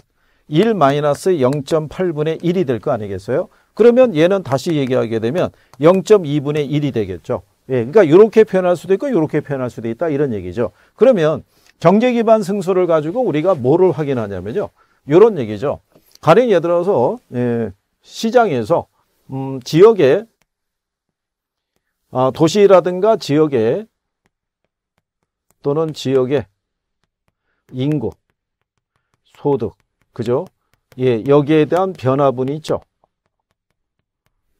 1 마이너스 0.8분의 1이 될 거 아니겠어요? 그러면 얘는 다시 얘기하게 되면 0.2분의 1이 되겠죠. 예, 그러니까 이렇게 표현할 수도 있고 이렇게 표현할 수도 있다 이런 얘기죠. 그러면 경제 기반 승소를 가지고 우리가 뭐를 확인하냐면요. 이런 얘기죠. 가령 예를 들어서 예, 시장에서 음, 지역에 아, 도시라든가 지역에 또는 지역에 인구, 소득, 그죠? 예, 여기에 대한 변화분이 있죠.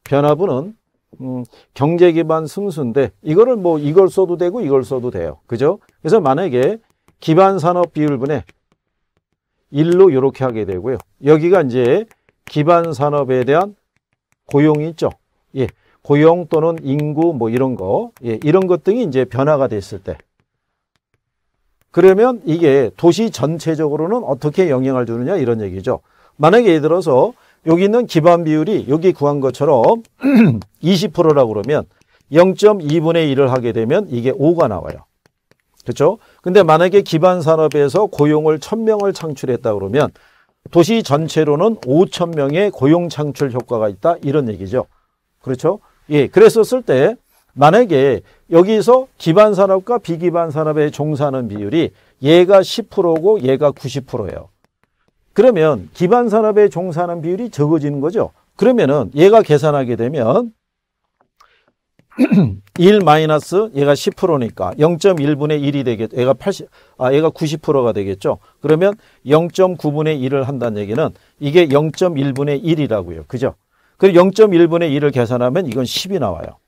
변화분은 음, 경제 기반 승수인데 이거를 뭐 이걸 써도 되고 이걸 써도 돼요. 그죠? 그래서 만약에 기반 산업 비율분에 1로 이렇게 하게 되고요. 여기가 이제 기반 산업에 대한 고용이 있죠. 예. 고용 또는 인구 뭐 이런 거. 예, 이런 것 등이 이제 변화가 됐을 때 그러면 이게 도시 전체적으로는 어떻게 영향을 주느냐 이런 얘기죠. 만약에 예를 들어서 여기 있는 기반 비율이 여기 구한 것처럼 20%라고 그러면 0.2분의 1을 하게 되면 이게 5가 나와요. 그렇죠? 근데 만약에 기반 산업에서 고용을 1000명을 창출했다 그러면 도시 전체로는 5000명의 고용 창출 효과가 있다 이런 얘기죠. 그렇죠? 예, 그랬었을 때 만약에 여기서 기반 산업과 비기반 산업의 종사하는 비율이 얘가 10%고 얘가 90%예요. 그러면 기반 산업의 종사하는 비율이 적어지는 거죠. 그러면은 얘가 계산하게 되면 1 마이너스 얘가 10%니까 0.1분의 1이 되겠 얘가 80 아, 얘가 90%가 되겠죠. 그러면 0.9분의 1을 한다는 얘기는 이게 0.1분의 1이라고요. 그죠? 그리고 0.1분의 1을 계산하면 이건 10이 나와요.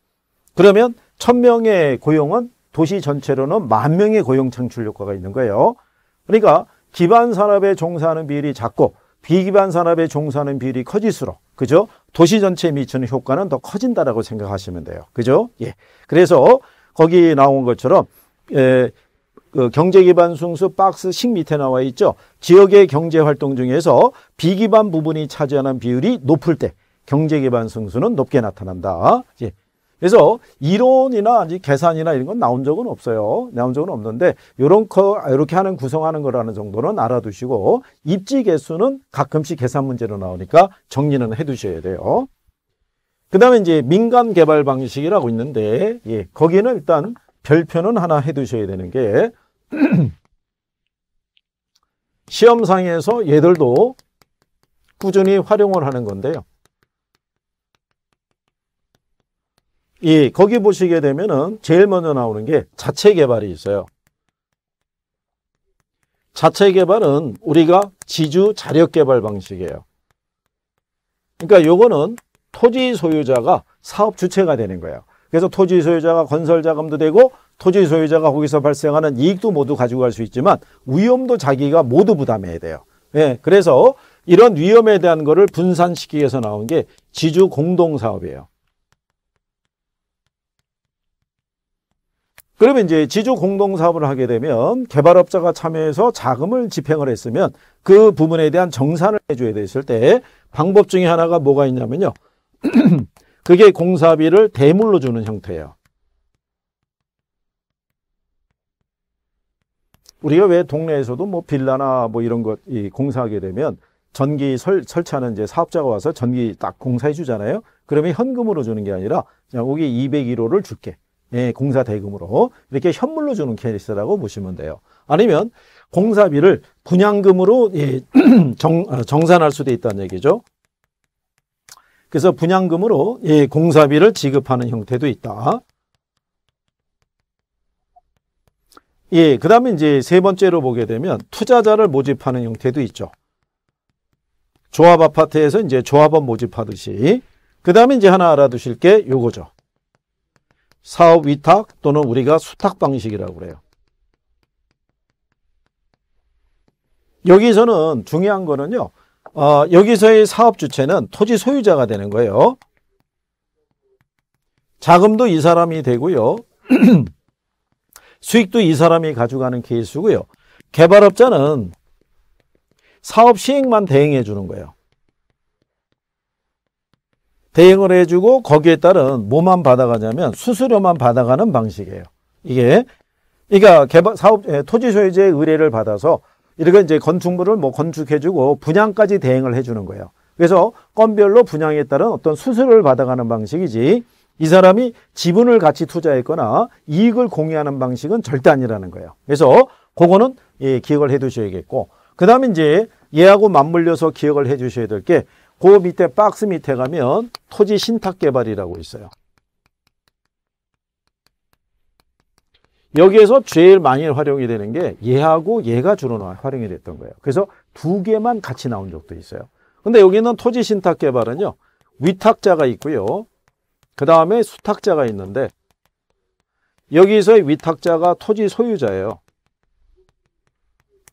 그러면 천명의 고용은 도시 전체로는 만 명의 고용 창출 효과가 있는 거예요. 그러니까 기반 산업에 종사하는 비율이 작고 비기반 산업에 종사하는 비율이 커질수록 그죠? 도시 전체에 미치는 효과는 더 커진다라고 생각하시면 돼요. 그죠? 예. 그래서 거기 나온 것처럼 에, 그 경제기반 승수 박스 식 밑에 나와 있죠. 지역의 경제활동 중에서 비기반 부분이 차지하는 비율이 높을 때 경제기반 승수는 높게 나타난다. 예. 그래서 이론이나 계산이나 이런 건 나온 적은 없어요. 나온 적은 없는데 요런 거 이렇게 하는 구성하는 거라는 정도는 알아두시고 입지 개수는 가끔씩 계산 문제로 나오니까 정리는 해두셔야 돼요. 그다음에 이제 민간 개발 방식이라고 있는데 예, 거기는 일단 별표는 하나 해두셔야 되는 게 시험상에서 얘들도 꾸준히 활용을 하는 건데요. 이 예, 거기 보시게 되면은 제일 먼저 나오는 게 자체 개발이 있어요. 자체 개발은 우리가 지주 자력 개발 방식이에요. 그러니까 요거는 토지 소유자가 사업 주체가 되는 거예요. 그래서 토지 소유자가 건설 자금도 되고 토지 소유자가 거기서 발생하는 이익도 모두 가지고 갈 수 있지만 위험도 자기가 모두 부담해야 돼요. 예, 그래서 이런 위험에 대한 거를 분산시키기 위해서 나온 게 지주 공동사업이에요. 그러면 이제 지주 공동사업을 하게 되면 개발업자가 참여해서 자금을 집행을 했으면 그 부분에 대한 정산을 해줘야 됐을 때 방법 중에 하나가 뭐가 있냐면요. 그게 공사비를 대물로 주는 형태예요. 우리가 왜 동네에서도 뭐 빌라나 뭐 이런 것 이 공사하게 되면 전기 설, 설치하는 이제 사업자가 와서 전기 딱 공사해 주잖아요. 그러면 현금으로 주는 게 아니라 그냥 여기 201호를 줄게. 예, 공사 대금으로 이렇게 현물로 주는 케이스라고 보시면 돼요. 아니면 공사비를 분양금으로 예, 정, 어, 정산할 수도 있다는 얘기죠. 그래서 분양금으로 예, 공사비를 지급하는 형태도 있다. 예, 그 다음에 이제 세 번째로 보게 되면 투자자를 모집하는 형태도 있죠. 조합 아파트에서 이제 조합원 모집하듯이. 그 다음에 이제 하나 알아두실 게 요거죠. 사업 위탁 또는 우리가 수탁 방식이라고 그래요. 여기서는 중요한 거는요. 어, 여기서의 사업 주체는 토지 소유자가 되는 거예요. 자금도 이 사람이 되고요. 수익도 이 사람이 가져가는 케이스고요. 개발업자는 사업 시행만 대행해 주는 거예요. 대응을 해주고 거기에 따른 뭐만 받아가냐면 수수료만 받아가는 방식이에요. 이게 그러니까 개발 사업 예, 토지 소유자의 의뢰를 받아서 이렇게 이제 건축물을 뭐 건축해주고 분양까지 대행을 해주는 거예요. 그래서 건별로 분양에 따른 어떤 수수료를 받아가는 방식이지 이 사람이 지분을 같이 투자했거나 이익을 공유하는 방식은 절대 아니라는 거예요. 그래서 그거는 예, 기억을 해 두셔야겠고 그 다음에 이제 얘하고 맞물려서 기억을 해 주셔야 될게 그 밑에 박스 밑에 가면 토지 신탁 개발이라고 있어요. 여기에서 제일 많이 활용이 되는 게 얘하고 얘가 주로 활용이 됐던 거예요. 그래서 두 개만 같이 나온 적도 있어요. 근데 여기는 토지 신탁 개발은요. 위탁자가 있고요. 그 다음에 수탁자가 있는데 여기서의 위탁자가 토지 소유자예요.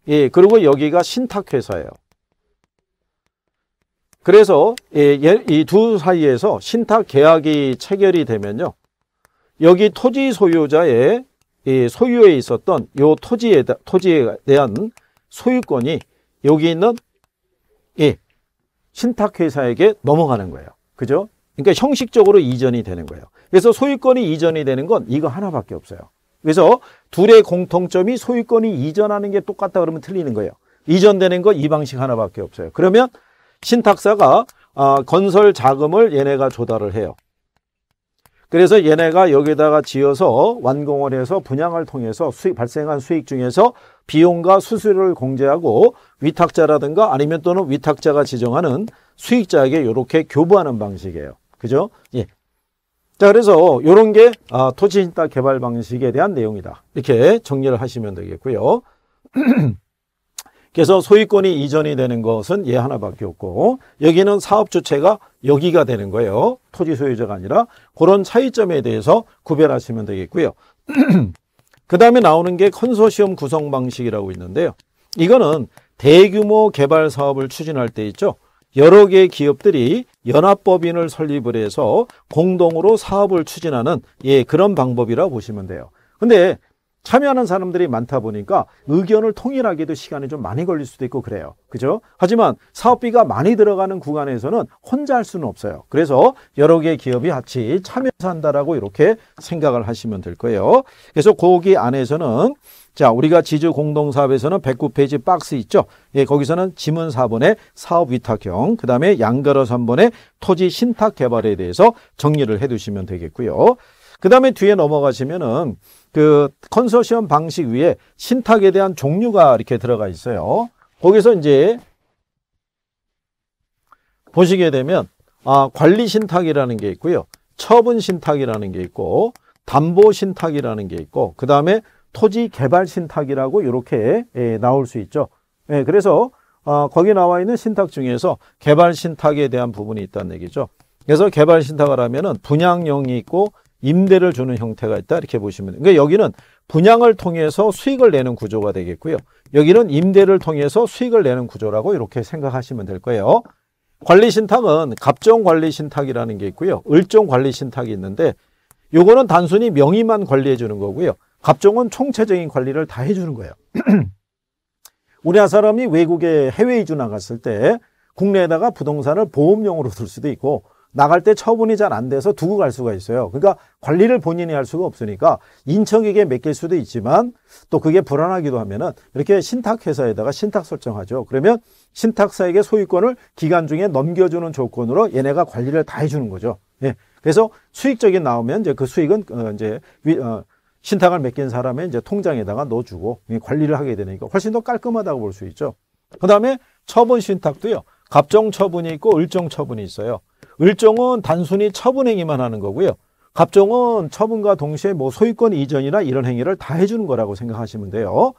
예, 그리고 여기가 신탁회사예요. 그래서 이두 예, 사이에서 신탁 계약이 체결이 되면요. 여기 토지 소유자의 소유에 있었던 이 토지에, 토지에 대한 소유권이 여기 있는 이 신탁회사에게 넘어가는 거예요. 그죠? 그러니까 형식적으로 이전이 되는 거예요. 그래서 소유권이 이전이 되는 건 이거 하나밖에 없어요. 그래서 둘의 공통점이 소유권이 이전하는 게 똑같다 그러면 틀리는 거예요. 이전되는 거 이 방식 하나밖에 없어요. 그러면 신탁사가 아, 건설 자금을 얘네가 조달을 해요. 그래서 얘네가 여기다가 지어서 완공을 해서 분양을 통해서 수익, 발생한 수익 중에서 비용과 수수료를 공제하고 위탁자라든가 아니면 또는 위탁자가 지정하는 수익자에게 이렇게 교부하는 방식이에요. 그죠? 예. 자, 그래서 이런 게 아, 토지신탁 개발 방식에 대한 내용이다. 이렇게 정리를 하시면 되겠고요. 그래서 소유권이 이전이 되는 것은 얘 예 하나밖에 없고 여기는 사업 주체가 여기가 되는 거예요. 토지 소유자가 아니라 그런 차이점에 대해서 구별하시면 되겠고요. 그 다음에 나오는 게 컨소시엄 구성 방식이라고 있는데요. 이거는 대규모 개발 사업을 추진할 때 있죠. 여러 개의 기업들이 연합법인을 설립을 해서 공동으로 사업을 추진하는 예 그런 방법이라고 보시면 돼요. 근데 참여하는 사람들이 많다 보니까 의견을 통일하기도 시간이 좀 많이 걸릴 수도 있고 그래요. 그죠? 하지만 사업비가 많이 들어가는 구간에서는 혼자 할 수는 없어요. 그래서 여러 개의 기업이 같이 참여해서 한다라고 이렇게 생각을 하시면 될 거예요. 그래서 거기 안에서는 자, 우리가 지주 공동사업에서는 109페이지 박스 있죠? 예, 거기서는 지문 4번의 사업 위탁형, 그 다음에 양가로 3번의 토지 신탁 개발에 대해서 정리를 해 두시면 되겠고요. 그 다음에 뒤에 넘어가시면은 그 컨소시엄 방식 위에 신탁에 대한 종류가 이렇게 들어가 있어요. 거기서 이제 보시게 되면 아, 관리 신탁이라는 게 있고요. 처분 신탁이라는 게 있고 담보 신탁이라는 게 있고 그 다음에 토지 개발 신탁이라고 이렇게 예, 나올 수 있죠. 예, 그래서 어, 거기 나와 있는 신탁 중에서 개발 신탁에 대한 부분이 있다는 얘기죠. 그래서 개발 신탁을 하면은 분양용이 있고 임대를 주는 형태가 있다 이렇게 보시면 그러니까 여기는 분양을 통해서 수익을 내는 구조가 되겠고요. 여기는 임대를 통해서 수익을 내는 구조라고 이렇게 생각하시면 될 거예요. 관리신탁은 갑종관리신탁이라는 게 있고요. 을종관리신탁이 있는데 요거는 단순히 명의만 관리해 주는 거고요. 갑종은 총체적인 관리를 다 해주는 거예요. 우리나라 사람이 외국에 해외 이주 나갔을 때 국내에다가 부동산을 보험용으로 둘 수도 있고 나갈 때 처분이 잘 안 돼서 두고 갈 수가 있어요. 그러니까 관리를 본인이 할 수가 없으니까 인척에게 맡길 수도 있지만 또 그게 불안하기도 하면은 이렇게 신탁회사에다가 신탁 설정하죠. 그러면 신탁사에게 소유권을 기간 중에 넘겨주는 조건으로 얘네가 관리를 다 해주는 거죠. 예. 그래서 수익적인 나오면 이제 그 수익은 어 이제 위, 어, 신탁을 맡긴 사람의 이제 통장에다가 넣어주고 관리를 하게 되니까 훨씬 더 깔끔하다고 볼 수 있죠. 그 다음에 처분 신탁도요. 갑정 처분이 있고 을정 처분이 있어요. 을종은 단순히 처분 행위만 하는 거고요. 갑종은 처분과 동시에 뭐 소유권 이전이나 이런 행위를 다 해주는 거라고 생각하시면 돼요.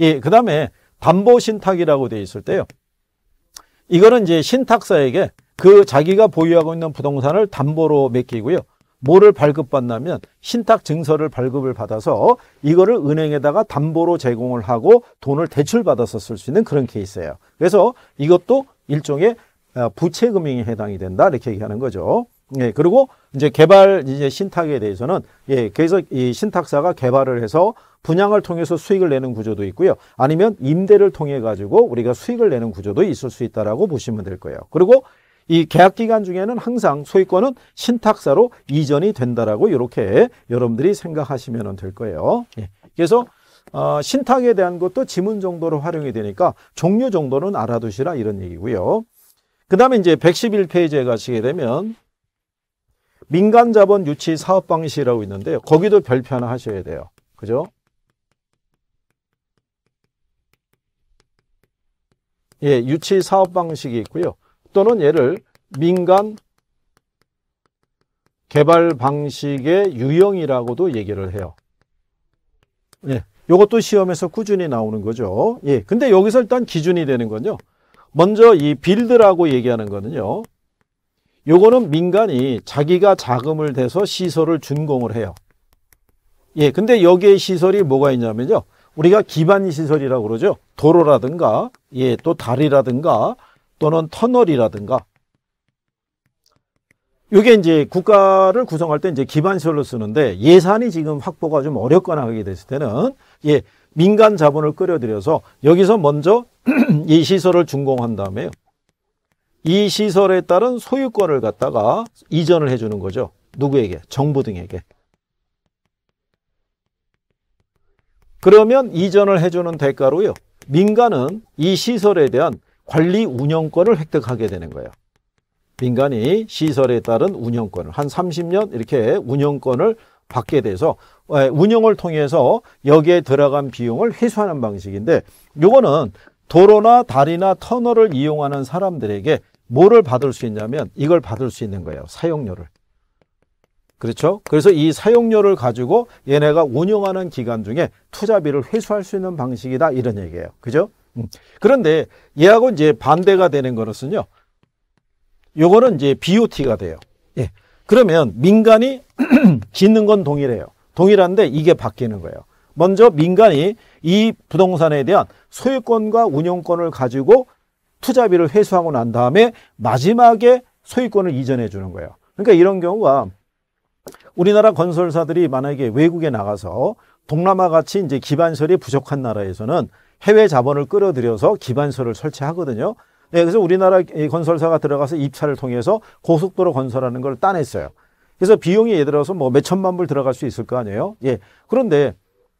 예, 그 다음에 담보 신탁이라고 되어 있을 때요. 이거는 이제 신탁사에게 그 자기가 보유하고 있는 부동산을 담보로 맡기고요. 뭐를 발급받냐면 신탁 증서를 발급을 받아서 이거를 은행에다가 담보로 제공을 하고 돈을 대출받아서 쓸 수 있는 그런 케이스예요. 그래서 이것도 일종의 어, 부채 금융에 해당이 된다 이렇게 얘기하는 거죠. 예, 그리고 이제 개발 이제 신탁에 대해서는 예, 그래서 이 신탁사가 개발을 해서 분양을 통해서 수익을 내는 구조도 있고요. 아니면 임대를 통해 가지고 우리가 수익을 내는 구조도 있을 수 있다라고 보시면 될 거예요. 그리고 이 계약 기간 중에는 항상 소유권은 신탁사로 이전이 된다라고 이렇게 여러분들이 생각하시면 될 거예요. 예. 그래서 어, 신탁에 대한 것도 지문 정도로 활용이 되니까 종류 정도는 알아두시라 이런 얘기고요. 그 다음에 이제 111페이지에 가시게 되면 민간 자본 유치 사업 방식이라고 있는데요. 거기도 별표 하나 하셔야 돼요. 그죠? 예, 유치 사업 방식이 있고요. 또는 얘를 민간 개발 방식의 유형이라고도 얘기를 해요. 예, 이것도 시험에서 꾸준히 나오는 거죠. 예, 근데 여기서 일단 기준이 되는 건요. 먼저 이 빌드라고 얘기하는 거는요. 요거는 민간이 자기가 자금을 대서 시설을 준공을 해요. 예, 근데 여기에 시설이 뭐가 있냐면요. 우리가 기반 시설이라고 그러죠. 도로라든가, 예, 또 다리라든가, 또는 터널이라든가. 요게 이제 국가를 구성할 때 이제 기반 시설로 쓰는데 예산이 지금 확보가 좀 어렵거나 하게 됐을 때는 예, 민간 자본을 끌어들여서 여기서 먼저 이 시설을 준공한 다음에 이 시설에 따른 소유권을 갖다가 이전을 해주는 거죠. 누구에게? 정부 등에게. 그러면 이전을 해주는 대가로요. 민간은 이 시설에 대한 관리 운영권을 획득하게 되는 거예요. 민간이 시설에 따른 운영권을 한 30년 이렇게 운영권을 받게 돼서 예, 운영을 통해서 여기에 들어간 비용을 회수하는 방식인데 요거는 도로나 다리나 터널을 이용하는 사람들에게 뭐를 받을 수 있냐면 이걸 받을 수 있는 거예요. 사용료를. 그렇죠? 그래서 이 사용료를 가지고 얘네가 운영하는 기간 중에 투자비를 회수할 수 있는 방식이다 이런 얘기예요. 그죠? 음. 그런데 얘하고 이제 반대가 되는 것은요. 요거는 이제 BOT가 돼요. 예. 그러면 민간이 짓는 건 동일해요. 동일한데 이게 바뀌는 거예요. 먼저 민간이 이 부동산에 대한 소유권과 운영권을 가지고 투자비를 회수하고 난 다음에 마지막에 소유권을 이전해 주는 거예요. 그러니까 이런 경우가 우리나라 건설사들이 만약에 외국에 나가서 동남아 같이 이제 기반설이 부족한 나라에서는 해외 자본을 끌어들여서 기반설을 설치하거든요. 네, 그래서 우리나라 건설사가 들어가서 입찰을 통해서 고속도로 건설하는 걸 따냈어요. 그래서 비용이 예를 들어서 뭐 몇천만 불 들어갈 수 있을 거 아니에요. 예. 그런데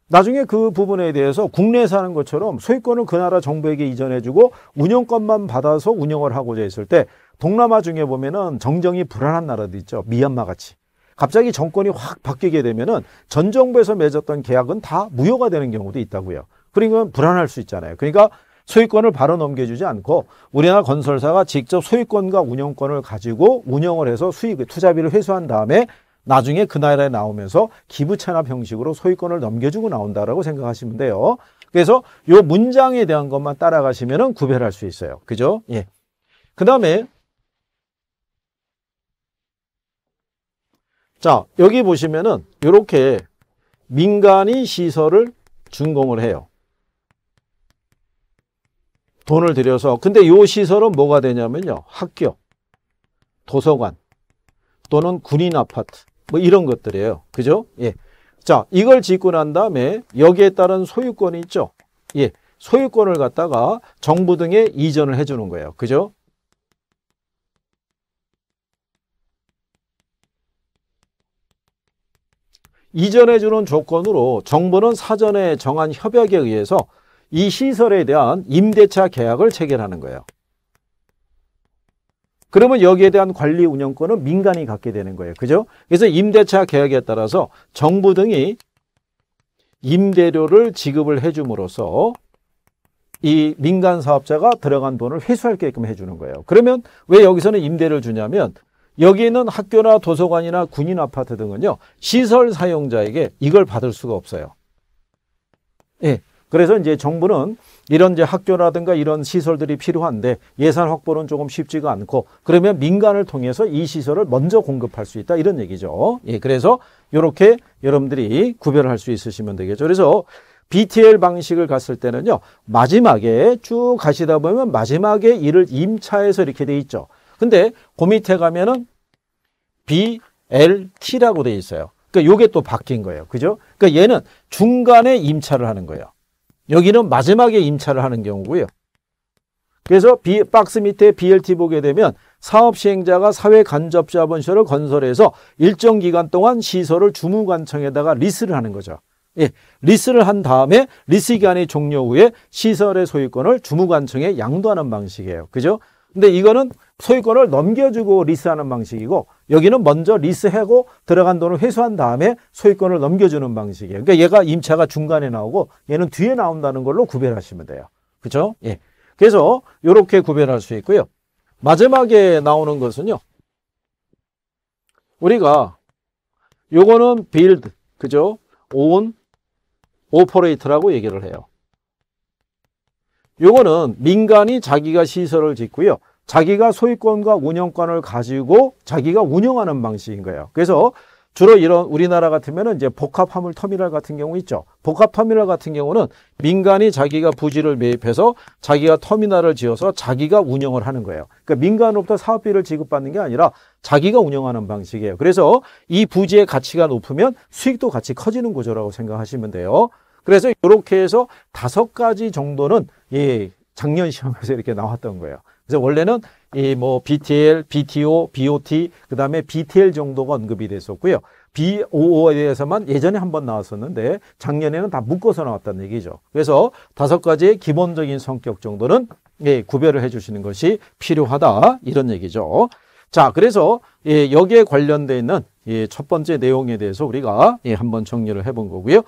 나중에 그 부분에 대해서 국내에서 하는 것처럼 소유권을 그 나라 정부에게 이전해주고 운영권만 받아서 운영을 하고자 했을 때 동남아 중에 보면은 정정이 불안한 나라도 있죠. 미얀마 같이. 갑자기 정권이 확 바뀌게 되면은 전 정부에서 맺었던 계약은 다 무효가 되는 경우도 있다고요. 그러니까 불안할 수 있잖아요. 그러니까 소유권을 바로 넘겨주지 않고 우리나라 건설사가 직접 소유권과 운영권을 가지고 운영을 해서 수익, 투자비를 회수한 다음에 나중에 그 나라에 나오면서 기부 체납 형식으로 소유권을 넘겨주고 나온다라고 생각하시면 돼요. 그래서 요 문장에 대한 것만 따라가시면 구별할 수 있어요. 그죠? 예. 그다음에 자, 여기 보시면은 이렇게 민간이 시설을 준공을 해요. 돈을 들여서 근데 요 시설은 뭐가 되냐면요. 학교, 도서관 또는 군인 아파트 뭐 이런 것들이에요. 그죠? 예. 자, 이걸 짓고 난 다음에 여기에 따른 소유권이 있죠. 예. 소유권을 갖다가 정부 등에 이전을 해 주는 거예요. 그죠? 이전해 주는 조건으로 정부는 사전에 정한 협약에 의해서 이 시설에 대한 임대차 계약을 체결하는 거예요. 그러면 여기에 대한 관리 운영권은 민간이 갖게 되는 거예요. 그죠? 그래서 임대차 계약에 따라서 정부 등이 임대료를 지급을 해줌으로써 이 민간 사업자가 들어간 돈을 회수할 게끔 해주는 거예요. 그러면 왜 여기서는 임대를 주냐면 여기는 학교나 도서관이나 군인 아파트 등은요. 시설 사용자에게 이걸 받을 수가 없어요. 예. 그래서 이제 정부는 이런 이제 학교라든가 이런 시설들이 필요한데 예산 확보는 조금 쉽지가 않고 그러면 민간을 통해서 이 시설을 먼저 공급할 수 있다 이런 얘기죠. 예, 그래서 이렇게 여러분들이 구별할수 있으시면 되겠죠. 그래서 BTL 방식을 갔을 때는요. 마지막에 쭉 가시다 보면 마지막에 이를 임차해서 이렇게 돼 있죠. 근데 그 밑에 가면은 BLT라고 돼 있어요. 그러니까 요게 또 바뀐 거예요. 그죠? 그러니까 얘는 중간에 임차를 하는 거예요. 여기는 마지막에 임차를 하는 경우고요. 그래서 B, 박스 밑에 BLT 보게 되면 사업시행자가 사회간접자본시설을 건설해서 일정 기간 동안 시설을 주무관청에다가 리스를 하는 거죠. 예, 리스를 한 다음에 리스 기간이 종료 후에 시설의 소유권을 주무관청에 양도하는 방식이에요. 그죠? 근데 이거는 소유권을 넘겨주고 리스하는 방식이고 여기는 먼저 리스하고 들어간 돈을 회수한 다음에 소유권을 넘겨주는 방식이에요. 그러니까 얘가 임차가 중간에 나오고 얘는 뒤에 나온다는 걸로 구별하시면 돼요. 그죠? 예. 그래서 이렇게 구별할 수 있고요. 마지막에 나오는 것은요. 우리가 요거는 빌드, 그죠? 온, 오퍼레이트라고 얘기를 해요. 요거는 민간이 자기가 시설을 짓고요. 자기가 소유권과 운영권을 가지고 자기가 운영하는 방식인 거예요. 그래서 주로 이런 우리나라 같으면 이제 복합 화물 터미널 같은 경우 있죠. 복합 터미널 같은 경우는 민간이 자기가 부지를 매입해서 자기가 터미널을 지어서 자기가 운영을 하는 거예요. 그러니까 민간으로부터 사업비를 지급받는 게 아니라 자기가 운영하는 방식이에요. 그래서 이 부지의 가치가 높으면 수익도 같이 커지는 구조라고 생각하시면 돼요. 그래서 이렇게 해서 다섯 가지 정도는 이 작년 시험에서 이렇게 나왔던 거예요. 그래서 원래는 이 뭐 BTL, BTO, BOT, 그 다음에 BTL 정도가 언급이 됐었고요. BOO에 대해서만 예전에 한번 나왔었는데 작년에는 다 묶어서 나왔다는 얘기죠. 그래서 다섯 가지의 기본적인 성격 정도는 예, 구별을 해주시는 것이 필요하다 이런 얘기죠. 자, 그래서 예, 여기에 관련돼 있는 예, 첫 번째 내용에 대해서 우리가 예, 한 번 정리를 해 본 거고요.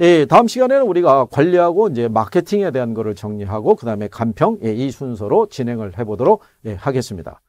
예, 다음 시간에는 우리가 관리하고 이제 마케팅에 대한 것을 정리하고 그다음에 간평 예, 이 순서로 진행을 해보도록 예, 하겠습니다.